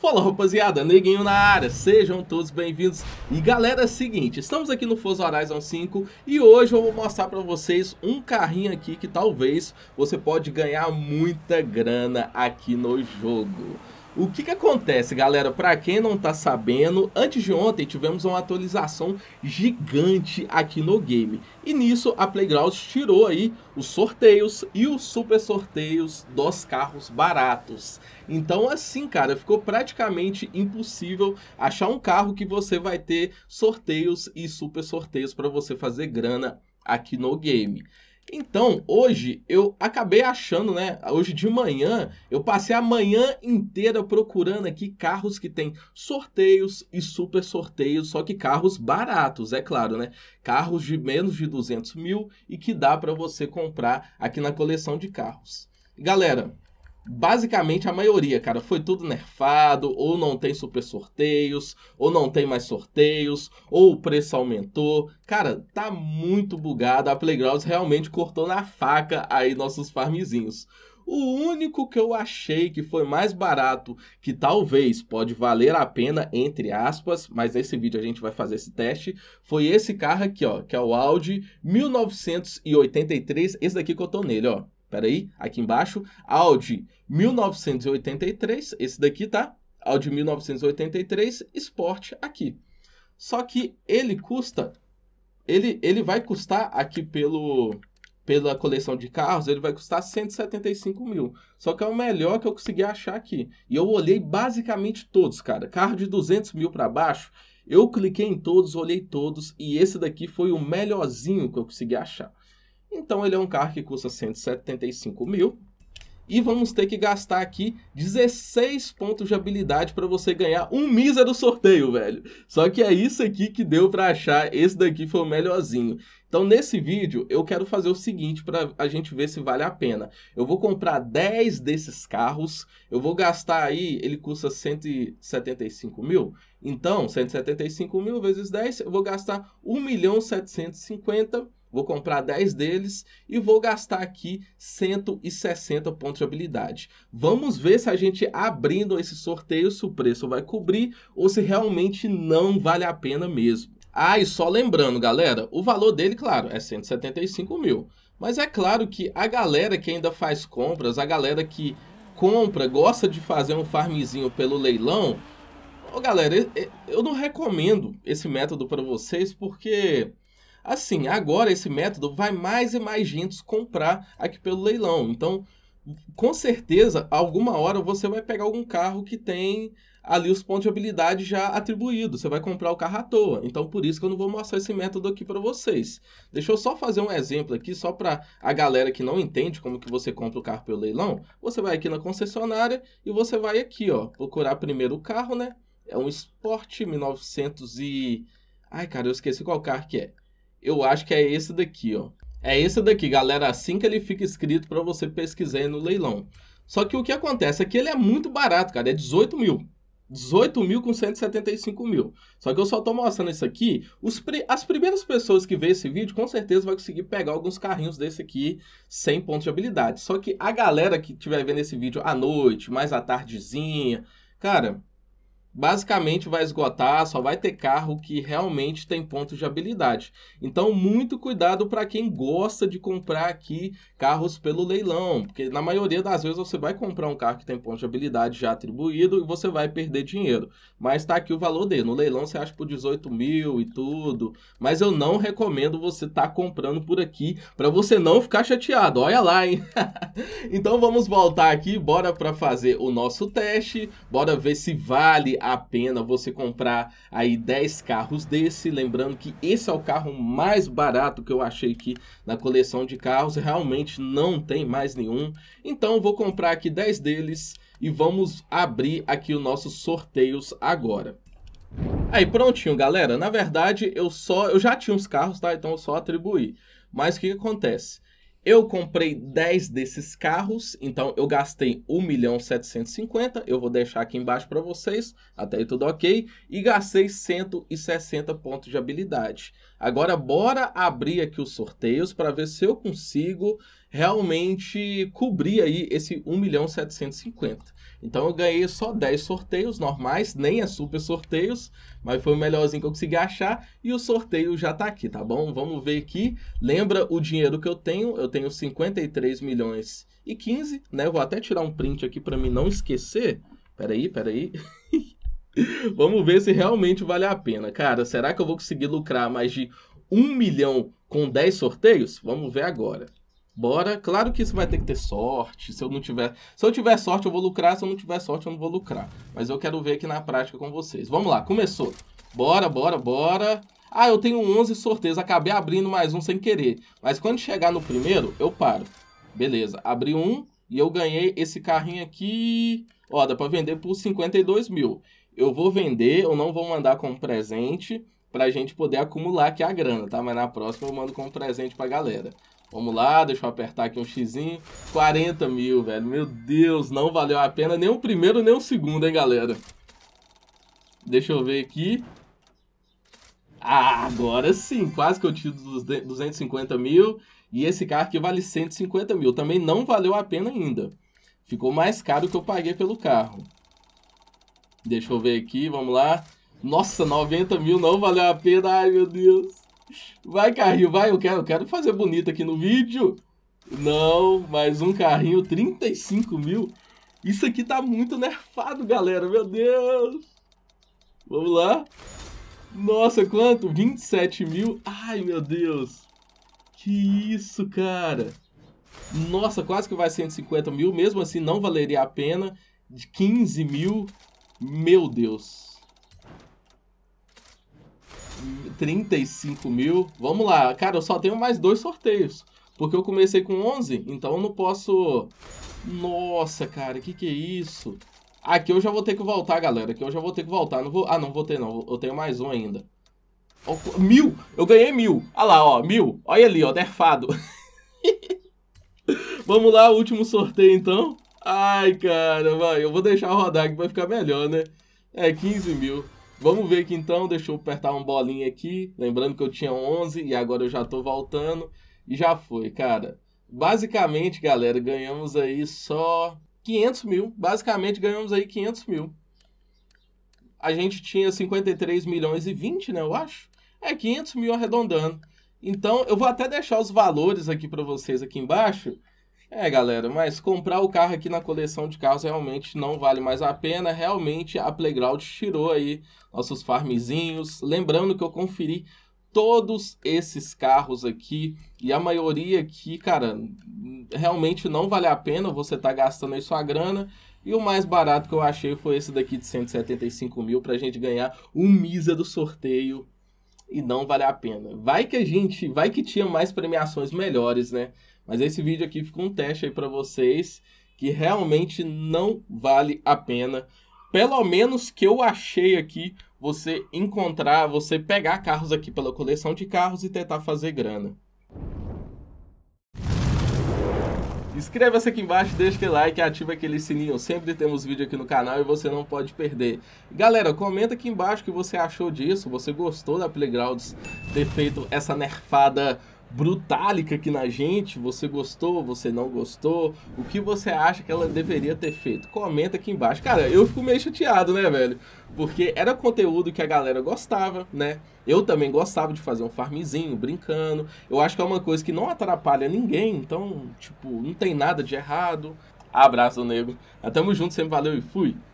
Fala rapaziada, neguinho na área, sejam todos bem-vindos E galera, é o seguinte, estamos aqui no Forza Horizon 5 E hoje eu vou mostrar pra vocês um carrinho aqui que talvez você pode ganhar muita grana aqui no jogo o que, que acontece, galera? Para quem não tá sabendo, antes de ontem tivemos uma atualização gigante aqui no game. E nisso a Playground tirou aí os sorteios e os super sorteios dos carros baratos. Então assim, cara, ficou praticamente impossível achar um carro que você vai ter sorteios e super sorteios para você fazer grana aqui no game. Então, hoje eu acabei achando, né? Hoje de manhã, eu passei a manhã inteira procurando aqui carros que tem sorteios e super sorteios, só que carros baratos, é claro, né? Carros de menos de 200 mil e que dá para você comprar aqui na coleção de carros. Galera, basicamente a maioria, cara, foi tudo nerfado, ou não tem super sorteios, ou não tem mais sorteios, ou o preço aumentou. Cara, tá muito bugado, a Playgrounds realmente cortou na faca aí nossos farmzinhos. O único que eu achei que foi mais barato, que talvez pode valer a pena, entre aspas, mas nesse vídeo a gente vai fazer esse teste, foi esse carro aqui, ó, que é o Audi 1983, esse daqui que eu tô nele, ó. Peraí, aqui embaixo, Audi 1983, esse daqui, tá? Audi 1983 Sport aqui. Só que ele custa, ele, ele vai custar aqui pelo pela coleção de carros, ele vai custar 175 mil. Só que é o melhor que eu consegui achar aqui. E eu olhei basicamente todos, cara. Carro de 200 mil para baixo, eu cliquei em todos, olhei todos e esse daqui foi o melhorzinho que eu consegui achar. Então ele é um carro que custa 175 mil. E vamos ter que gastar aqui 16 pontos de habilidade para você ganhar um mísero sorteio, velho. Só que é isso aqui que deu para achar, esse daqui foi o melhorzinho. Então nesse vídeo eu quero fazer o seguinte para a gente ver se vale a pena. Eu vou comprar 10 desses carros, eu vou gastar aí, ele custa 175 mil, então 175 mil vezes 10 eu vou gastar 1 milhão 750 mil Vou comprar 10 deles e vou gastar aqui 160 pontos de habilidade. Vamos ver se a gente abrindo esse sorteio, se o preço vai cobrir ou se realmente não vale a pena mesmo. Ah, e só lembrando, galera, o valor dele, claro, é 175 mil. Mas é claro que a galera que ainda faz compras, a galera que compra, gosta de fazer um farmzinho pelo leilão, Ô, galera, eu não recomendo esse método para vocês porque Assim, agora esse método vai mais e mais gente comprar aqui pelo leilão. Então, com certeza, alguma hora você vai pegar algum carro que tem ali os pontos de habilidade já atribuídos. Você vai comprar o carro à toa. Então, por isso que eu não vou mostrar esse método aqui para vocês. Deixa eu só fazer um exemplo aqui, só para a galera que não entende como que você compra o carro pelo leilão. Você vai aqui na concessionária e você vai aqui, ó, procurar primeiro o carro, né? É um Sport 1900 e... Ai, cara, eu esqueci qual carro que é eu acho que é esse daqui, ó. É esse daqui, galera, assim que ele fica escrito para você pesquisar no leilão. Só que o que acontece é que ele é muito barato, cara, é 18 mil. 18 mil com 175 mil. Só que eu só tô mostrando isso aqui. Os, as primeiras pessoas que vê esse vídeo, com certeza, vai conseguir pegar alguns carrinhos desse aqui sem pontos de habilidade. Só que a galera que estiver vendo esse vídeo à noite, mais à tardezinha, cara, basicamente vai esgotar, só vai ter carro que realmente tem pontos de habilidade. Então, muito cuidado para quem gosta de comprar aqui carros pelo leilão, porque na maioria das vezes você vai comprar um carro que tem ponto de habilidade já atribuído e você vai perder dinheiro. Mas está aqui o valor dele. No leilão você acha por 18 mil e tudo. Mas eu não recomendo você estar tá comprando por aqui para você não ficar chateado. Olha lá, hein? então vamos voltar aqui, bora para fazer o nosso teste, bora ver se vale a pena você comprar aí 10 carros desse. Lembrando que esse é o carro mais barato que eu achei aqui na coleção de carros. Realmente não tem mais nenhum. Então vou comprar aqui 10 deles e vamos abrir aqui os nossos sorteios agora. Aí prontinho, galera. Na verdade, eu só eu já tinha uns carros, tá? Então eu só atribuí. Mas o que, que acontece? Eu comprei 10 desses carros, então eu gastei 1 milhão 750, eu vou deixar aqui embaixo para vocês, até aí tudo ok, e gastei 160 pontos de habilidade. Agora bora abrir aqui os sorteios para ver se eu consigo realmente cobrir aí esse 1 milhão 750. Então eu ganhei só 10 sorteios normais, nem é super sorteios, mas foi o melhorzinho que eu consegui achar e o sorteio já tá aqui, tá bom? Vamos ver aqui. Lembra o dinheiro que eu tenho? Eu tenho 53 milhões e 15, né? vou até tirar um print aqui para mim não esquecer. Peraí, peraí. Vamos ver se realmente vale a pena, cara. Será que eu vou conseguir lucrar mais de 1 milhão com 10 sorteios? Vamos ver agora. Bora. Claro que isso vai ter que ter sorte. Se eu não tiver, se eu tiver sorte, eu vou lucrar. Se eu não tiver sorte, eu não vou lucrar. Mas eu quero ver aqui na prática com vocês. Vamos lá, começou. Bora, bora, bora. Ah, eu tenho 11 sorteios. Acabei abrindo mais um sem querer. Mas quando chegar no primeiro, eu paro. Beleza, abri um e eu ganhei esse carrinho aqui. Ó, dá pra vender por 52 mil. Eu vou vender, eu não vou mandar como presente pra gente poder acumular aqui a grana, tá? Mas na próxima eu mando como presente pra galera. Vamos lá, deixa eu apertar aqui um xizinho. 40 mil, velho. Meu Deus, não valeu a pena nem o primeiro nem o segundo, hein, galera. Deixa eu ver aqui. Ah, agora sim, quase que eu tiro dos 250 mil. E esse carro aqui vale 150 mil. Também não valeu a pena ainda. Ficou mais caro que eu paguei pelo carro. Deixa eu ver aqui, vamos lá. Nossa, 90 mil não valeu a pena. Ai, meu Deus. Vai, carrinho, vai, eu quero, eu quero fazer bonito aqui no vídeo. Não, mais um carrinho, 35 mil. Isso aqui tá muito nerfado, galera, meu Deus. Vamos lá. Nossa, quanto? 27 mil. Ai, meu Deus. Que isso, cara. Nossa, quase que vai 150 mil. Mesmo assim, não valeria a pena. De 15 mil. Meu Deus. 35 mil. Vamos lá. Cara, eu só tenho mais dois sorteios. Porque eu comecei com 11, então eu não posso... Nossa, cara, que que é isso? Aqui eu já vou ter que voltar, galera. Aqui eu já vou ter que voltar. Não vou... Ah, não vou ter, não. Eu tenho mais um ainda. Oh, mil! Eu ganhei mil. Olha ah lá, ó. Mil. Olha ali, ó. Nerfado. Vamos lá, último sorteio, então. Ai, cara, vai. Eu vou deixar rodar que vai ficar melhor, né? É, 15 mil. Vamos ver aqui então, deixa eu apertar um bolinho aqui, lembrando que eu tinha 11 e agora eu já tô voltando, e já foi, cara. Basicamente, galera, ganhamos aí só 500 mil, basicamente ganhamos aí 500 mil. A gente tinha 53 milhões e 20, né, eu acho? É, 500 mil arredondando. Então, eu vou até deixar os valores aqui para vocês aqui embaixo, é, galera, mas comprar o carro aqui na coleção de carros realmente não vale mais a pena. Realmente a Playground tirou aí nossos farmzinhos. Lembrando que eu conferi todos esses carros aqui e a maioria aqui, cara, realmente não vale a pena você tá gastando aí sua grana. E o mais barato que eu achei foi esse daqui de 175 mil pra gente ganhar um misa do sorteio e não vale a pena. Vai que a gente, vai que tinha mais premiações melhores, né? Mas esse vídeo aqui fica um teste aí para vocês que realmente não vale a pena. Pelo menos que eu achei aqui, você encontrar, você pegar carros aqui pela coleção de carros e tentar fazer grana. Inscreva-se aqui embaixo, deixa aquele like, ativa aquele sininho, sempre temos vídeo aqui no canal e você não pode perder. Galera, comenta aqui embaixo o que você achou disso, você gostou da Playgrounds ter feito essa nerfada brutálica aqui na gente. Você gostou? Você não gostou? O que você acha que ela deveria ter feito? Comenta aqui embaixo. Cara, eu fico meio chateado, né, velho? Porque era conteúdo que a galera gostava, né? Eu também gostava de fazer um farmzinho, brincando. Eu acho que é uma coisa que não atrapalha ninguém, então, tipo, não tem nada de errado. Abraço, nego. Tamo junto, sempre valeu e fui.